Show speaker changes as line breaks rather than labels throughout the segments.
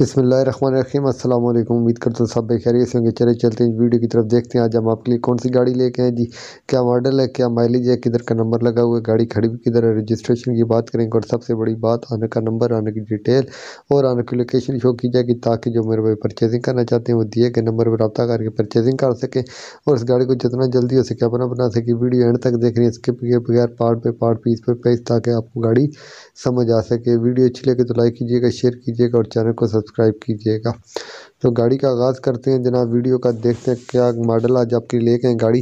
बसमीम अल्लाम उम्मीद करता हूँ सब खैरियत होंगे चले चलते हैं वीडियो की तरफ देखते हैं आज हम आपके लिए कौन सी गाड़ी लेके आए जी क्या मॉडल है क्या माइलेज है किधर का नंबर लगा हुआ है गाड़ी खड़ी हुई किधर है रजिस्ट्रेशन की बात करेंगे और सबसे बड़ी बात आने का नंबर आने की डिटेल और आने की लोकेशन शो की जाएगी ताकि जो मेरे भाई परचेजिंग करना चाहते हैं वो दिए गए नंबर पर रब्ता करके परचेजिंग कर सकें और इस गाड़ी को जितना जल्दी हो सके अपना बना सके वीडियो एंड तक देख रहे हैं स्किप के बगैर पार्ट पे पार्ट पीस पे पेज ताकि आपको गाड़ी समझ आ सके वीडियो अच्छी लगे तो लाइक कीजिएगा शेयर कीजिएगा और चैनल को सब्सक्राइब सब्सक्राइब कीजिएगा तो गाड़ी का आगाज़ करते हैं जनाब वीडियो का देखते हैं क्या मॉडल आज आपके लिए लेके हैं गाड़ी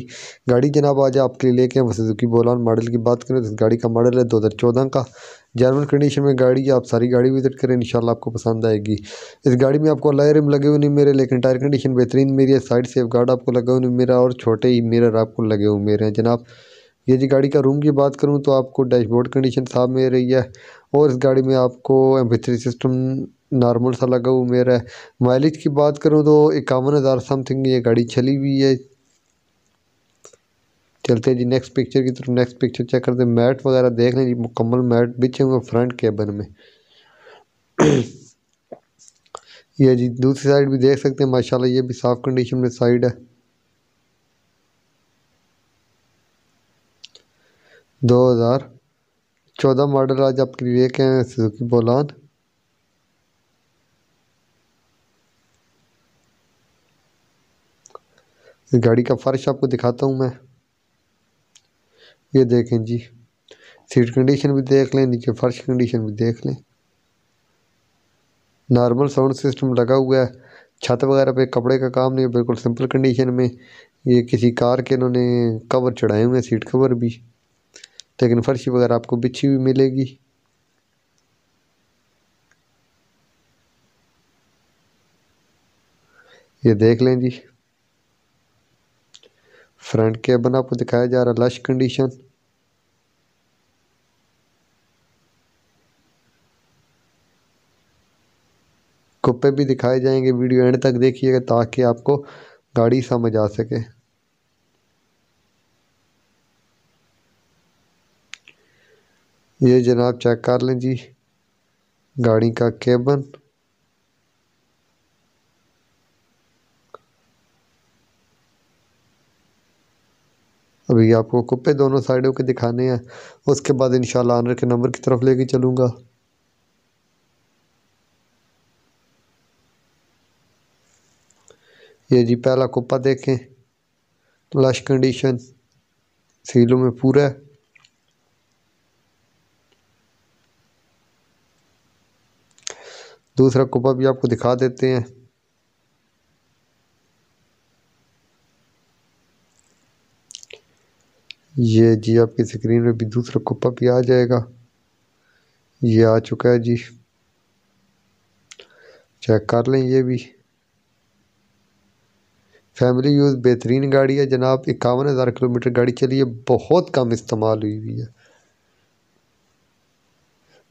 गाड़ी जनाब आज आपके लिए लेके हैं सुजुकी बोलान मॉडल की बात करें तो इस गाड़ी का मॉडल है दो हज़ार चौदह का जर्मन कंडीशन में गाड़ी आप सारी गाड़ी विज़िट करें इंशाल्लाह आपको पसंद आएगी इस गाड़ी में आपको लाए रिम लगे हुए नहीं मेरे लेकिन टायर कंडीशन बेहतरीन मेरी है साइड सेफ गार्ड आपको लगे हुए नहीं मेरा और छोटे ही मिरर आपको लगे हुए मेरे हैं जनाब ये जी गाड़ी का रूम की बात करूँ तो आपको डैशबोर्ड कंडीशन साफ मिल रही है और इस गाड़ी में आपको एम सिस्टम नॉर्मल सा लगा हुआ है माइलेज की बात करूँ तो इक्यावन हज़ार समथिंग ये गाड़ी चली हुई है चलते हैं जी नेक्स्ट पिक्चर की तरफ नेक्स्ट पिक्चर चेक करते हैं मैट वगैरह देख लें जी मुकम्मल मैट बिछे हुए फ्रंट केबन में ये जी दूसरी साइड भी देख सकते हैं माशाल्लाह ये भी साफ कंडीशन में साइड है दो हज़ार चौदह मॉडल आज आपके लिए लेके आए हैं सुजुकी बोलान इस गाड़ी का फ़र्श आपको दिखाता हूँ मैं ये देखें जी सीट कंडीशन भी देख लें नीचे फ़र्श कंडीशन भी देख लें नॉर्मल साउंड सिस्टम लगा हुआ है छत वगैरह पे कपड़े का काम नहीं है बिल्कुल सिंपल कंडीशन में ये किसी कार के इन्होंने कवर चढ़ाए हुए हैं सीट कवर भी लेकिन फर्शी वगैरह आपको बिछी हुई मिलेगी ये देख लें जी फ्रंट केबन आपको दिखाया जा रहा है लश कंडीशन कुप्पे भी दिखाए जाएंगे वीडियो एंड तक देखिएगा ताकि आपको गाड़ी समझ आ सके ये जनाब चेक कर लें जी गाड़ी का केबन अभी आपको कुप्पे दोनों साइडों के दिखाने हैं उसके बाद इन आनर के नंबर की तरफ लेके चलूँगा ये जी पहला कुप्पा देखें लश कंडीशन सीलों में पूरा दूसरा कुप्पा भी आपको दिखा देते हैं ये जी आपकी स्क्रीन में भी दूसरा कुप्पा भी आ जाएगा ये आ चुका है जी चेक कर लें ये भी फैमिली यूज़ बेहतरीन गाड़ी है जनाब इक्यावन हज़ार किलोमीटर गाड़ी चली है बहुत कम इस्तेमाल हुई हुई है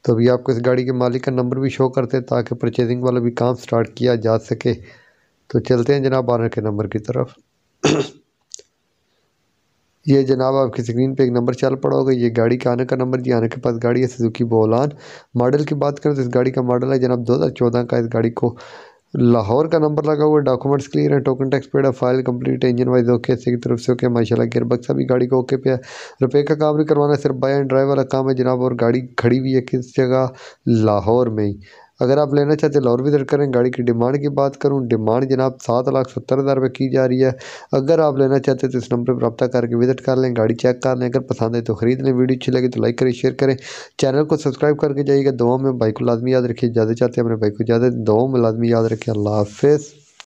तो अभी आपको इस गाड़ी के मालिक का नंबर भी शो करते हैं ताकि परचेजिंग वाला भी काम स्टार्ट किया जा सके तो चलते हैं जनाब आनर के नंबर की तरफ ये जनाब आपकी स्क्रीन पे एक नंबर चल पड़ा होगा ये गाड़ी का आने का नंबर जी आने के पास गाड़ी है सुजुकी बोलान मॉडल की बात करें तो इस गाड़ी का मॉडल है जनाब 2014 का इस गाड़ी को लाहौर का नंबर लगा हुआ है डॉक्यूमेंट्स क्लियर है टोकन टैक्स पेड है फाइल कंप्लीट है इंजन वाइज ओके ऐसे की तरफ से ओके माशाल्लाह गियर बक्सा भी गाड़ी को ओके पे है रुपये का काम भी करवाना है सिर्फ बाय एंड ड्राइव वाला काम है जनाब और गाड़ी खड़ी हुई है किस जगह लाहौर में ही अगर आप लेना चाहते हैं लाहौर विज़िट करें गाड़ी की डिमांड की बात करूँ डिमांड जनाब सात लाख सत्तर हज़ार रुपये की जा रही है अगर आप लेना चाहते हैं तो इस नंबर पर रब्ता करके विज़िट कर लें गाड़ी चेक कर लें अगर पसंद है तो ख़रीद लें वीडियो अच्छी लगी तो लाइक करें शेयर करें चैनल को सब्सक्राइब करके जाइएगा दो में बाइक को लाजमी याद रखिए ज़्यादा चाहते हैं अपने बाइक को ज़्यादा दो में लाजमी याद रखें अल्लाह हाफिज़